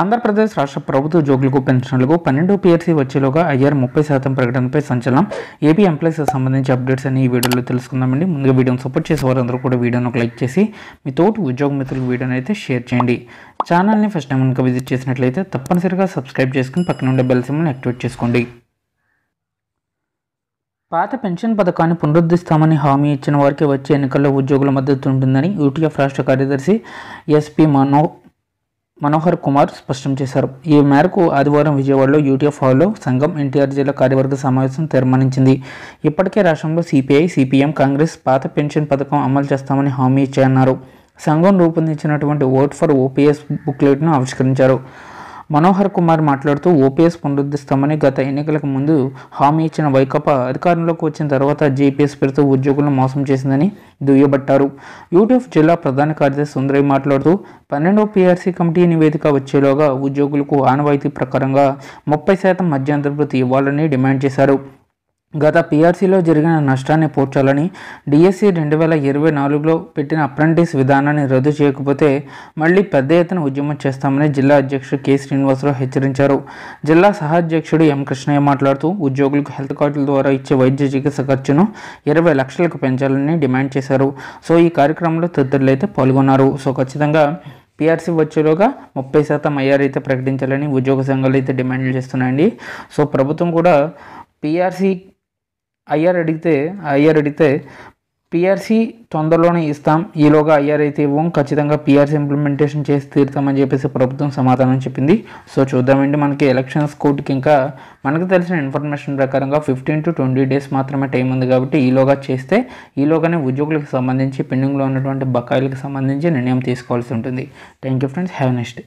ఆంధ్రప్రదేశ్ రాష్ట్ర ప్రభుత్వ జోగులకు పెన్షన్లకు పన్నెండు పిఆర్సీ వచ్చేలోగా ఐఆర్ ముప్పై శాతం ప్రకటనపై సంచలనం ఏపీ ఎంప్లాయీస్ సంబంధించి అప్డేట్స్ అని ఈ వీడియోలో తెలుసుకుందామండి ముందుగా వీడియోను సపోర్ట్ చేసే వారందరూ కూడా వీడియోను ఒక లైక్ చేసి మీ తోటి ఉద్యోగ మిత్రులకు వీడియోని అయితే షేర్ చేయండి ఛానల్ని ఫస్ట్ టైం కనుక విజిట్ చేసినట్లయితే తప్పనిసరిగా సబ్స్క్రైబ్ చేసుకుని పక్కన ఉండే బెల్ సిమ్ని యాక్టివేట్ చేసుకోండి పాత పెన్షన్ పథకాన్ని పునరుద్ధరిస్తామని హామీ ఇచ్చిన వారికి వచ్చే ఎన్నికల్లో ఉద్యోగుల మద్దతు ఉంటుందని యూటీఎఫ్ రాష్ట్ర కార్యదర్శి ఎస్పీ మనో మనోహర్ కుమార్ స్పష్టం చేశారు ఈ మేరకు ఆదివారం విజయవాడలో యూటీఎఫ్ హాల్లో సంఘం ఎన్టీఆర్ జిల్లా కార్యవర్గ సమావేశం తీర్మానించింది ఇప్పటికే రాష్ట్రంలో సిపిఐ సిపిఎం కాంగ్రెస్ పాత పెన్షన్ పథకం అమలు చేస్తామని హామీ ఇచ్చాయన్నారు సంఘం రూపొందించినటువంటి ఓట్ ఫర్ ఓపీఎస్ బుక్లెట్ను ఆవిష్కరించారు మనోహర్ కుమార్ మాట్లాడుతూ ఓపీఎస్ పునరుద్ధిస్తామని గత ఎన్నికలకు ముందు హామీ ఇచ్చిన వైకాపా అధికారంలోకి వచ్చిన తర్వాత జేపీఎస్ పేరుతో ఉద్యోగులను మోసం చేసిందని దుయ్యబట్టారు యూటీఎఫ్ జిల్లా ప్రధాన కార్యదర్శి సుందరయ్య మాట్లాడుతూ పన్నెండో పీఆర్సీ కమిటీ నివేదిక వచ్చేలోగా ఉద్యోగులకు ఆనవాయితీ ప్రకారంగా ముప్పై శాతం మధ్యంతర్భృతి ఇవ్వాలని డిమాండ్ చేశారు గత పీఆర్సీలో జరిగిన నష్టాన్ని పోడ్చాలని డిఎస్సి రెండు వేల ఇరవై నాలుగులో పెట్టిన అప్రెంటిస్ విధానాన్ని రద్దు చేయకపోతే మళ్ళీ పెద్ద ఎత్తున ఉద్యమం చేస్తామని జిల్లా అధ్యక్షుడు కె శ్రీనివాసరావు హెచ్చరించారు జిల్లా సహాధ్యక్షుడు ఎం కృష్ణయ్య మాట్లాడుతూ ఉద్యోగులకు హెల్త్ కార్డుల ద్వారా ఇచ్చే వైద్య చికిత్స ఖర్చును ఇరవై లక్షలకు పెంచాలని డిమాండ్ చేశారు సో ఈ కార్యక్రమంలో తదితరులు అయితే పాల్గొన్నారు సో ఖచ్చితంగా పీఆర్సీ వచ్చేలోగా ముప్పై శాతం ఐఆర్ అయితే ప్రకటించాలని ఉద్యోగ సంఘాలు అయితే డిమాండ్లు చేస్తున్నాయండి సో ప్రభుత్వం కూడా పీఆర్సీ ఐఆర్ అడిగితే ఐఆర్ అడిగితే పిఆర్సీ తొందరలోనే ఇస్తాం ఈలోగా ఐఆర్ అయితే ఇవ్వం ఖచ్చితంగా పిఆర్సీ ఇంప్లిమెంటేషన్ చేసి తీరుతామని చెప్పేసి ప్రభుత్వం సమాధానం చెప్పింది సో చూద్దామండి మనకి ఎలక్షన్స్ కోర్టుకి ఇంకా మనకు తెలిసిన ఇన్ఫర్మేషన్ ప్రకారంగా ఫిఫ్టీన్ టు ట్వంటీ డేస్ మాత్రమే టైం ఉంది కాబట్టి ఈలోగా చేస్తే ఈలోగానే ఉద్యోగులకు సంబంధించి పెండింగ్లో ఉన్నటువంటి బకాయిలకు సంబంధించి నిర్ణయం తీసుకోవాల్సి ఉంటుంది thank you friends have next